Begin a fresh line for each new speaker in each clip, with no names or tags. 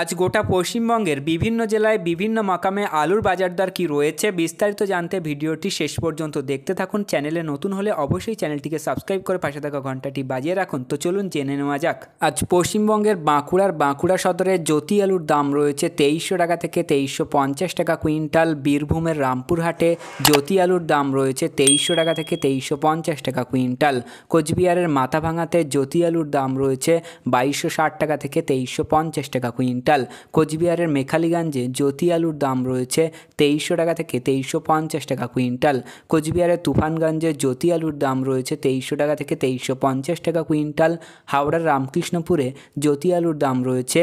আজ গোটা পশ্চিমবঙ্গের বিভিন্ন জেলায় বিভিন্ন মাকামে আলুর বাজারদর কি রয়েছে বিস্তারিত জানতে ভিডিওটি শেষ পর্যন্ত দেখতে থাকুন চ্যানেলে নতুন হলে অবশ্যই চ্যানেলটিকে সাবস্ক্রাইব করে পাশে থাকা ঘন্টাটি বাজিয়ে রাখুন তো চলুন জেনে নেওয়া যাক আজ পশ্চিমবঙ্গের বাঁকুড়ার বাঁকুড়া সদরে জ্যোতি আলুর দাম রয়েছে তেইশশো টাকা থেকে তেইশশো পঞ্চাশ টাকা কুইন্টাল বীরভূমের রামপুরহাটে জ্যোতি আলুর দাম রয়েছে তেইশশো টাকা থেকে তেইশশো পঞ্চাশ টাকা কুইন্টাল কোচবিহারের মাথাভাঙাতে জ্যোতি আলুর দাম রয়েছে বাইশশো ষাট টাকা থেকে তেইশশো পঞ্চাশ টাকা কুইন্টাল কুইন্টাল কোচবিহারের মেখালিগঞ্জে জ্যোতি আলুর দাম রয়েছে তেইশশো টাকা থেকে তেইশশো পঞ্চাশ টাকা কুইন্টাল কোচবিহারের তুফানগঞ্জে জ্যোতি আলুর দাম রয়েছে তেইশশো টাকা থেকে তেইশশো পঞ্চাশ টাকা কুইন্টাল হাওড়ার রামকৃষ্ণপুরে জ্যোতি আলুর দাম রয়েছে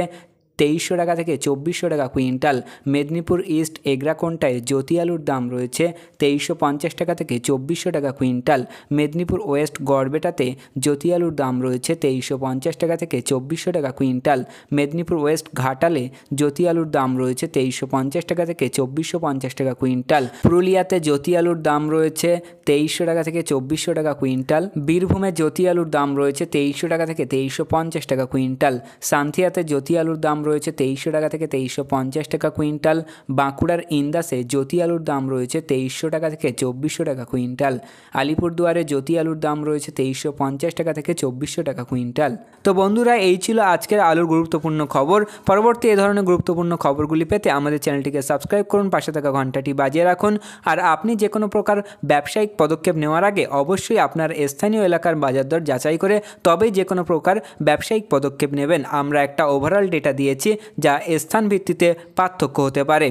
তেইশশো টাকা থেকে চব্বিশশো টাকা কুইন্টাল মেদিনীপুর ইস্ট এগ্রাকোনটায় জ্যোতি আলুর দাম রয়েছে তেইশশো পঞ্চাশ টাকা থেকে চব্বিশশো টাকা কুইন্টাল মেদিনীপুর ওয়েস্ট গড়বেটাতে জ্যোতি আলুর দাম রয়েছে তেইশশো পঞ্চাশ টাকা থেকে চব্বিশশো টাকা কুইন্টাল মেদিনীপুর ওয়েস্ট ঘাটালে জ্যোতি আলুর দাম রয়েছে তেইশশো পঞ্চাশ টাকা থেকে চব্বিশশো পঞ্চাশ টাকা কুইন্টাল পুরুলিয়াতে জ্যোতি আলুর দাম রয়েছে তেইশশো টাকা থেকে চব্বিশশো টাকা কুইন্টাল বীরভূমে জ্যোতি আলুর দাম রয়েছে তেইশশো টাকা থেকে তেইশশো পঞ্চাশ টাকা কুইন্টাল সান্থিয়াতে জ্যোতি আলুর দাম রয়েছে রয়েছে তেইশশো টাকা থেকে তেইশশো পঞ্চাশ টাকা কুইন্টাল বাঁকুড়ার ইন্দাসে জ্যোতি আলুর দাম রয়েছে তেইশশো টাকা থেকে চব্বিশশো টাকা কুইন্টাল আলিপুরদুয়ারে জ্যোতি আলুর দাম রয়েছে তেইশশো পঞ্চাশ টাকা থেকে চব্বিশশো টাকা কুইন্টাল তো বন্ধুরা এই ছিল আজকের আলুর গুরুত্বপূর্ণ খবর পরবর্তী এ ধরনের গুরুত্বপূর্ণ খবরগুলি পেতে আমাদের চ্যানেলটিকে সাবস্ক্রাইব করুন পাশে থাকা ঘন্টাটি বাজিয়ে রাখুন আর আপনি যে কোনো প্রকার ব্যবসায়িক পদক্ষেপ নেওয়ার আগে অবশ্যই আপনার স্থানীয় এলাকার বাজার দর যাচাই করে তবেই যে কোনো প্রকার ব্যবসায়িক পদক্ষেপ নেবেন আমরা একটা ওভারঅল ডেটা দিয়ে দিয়েছি যা স্থান ভিত্তিতে পার্থক্য হতে পারে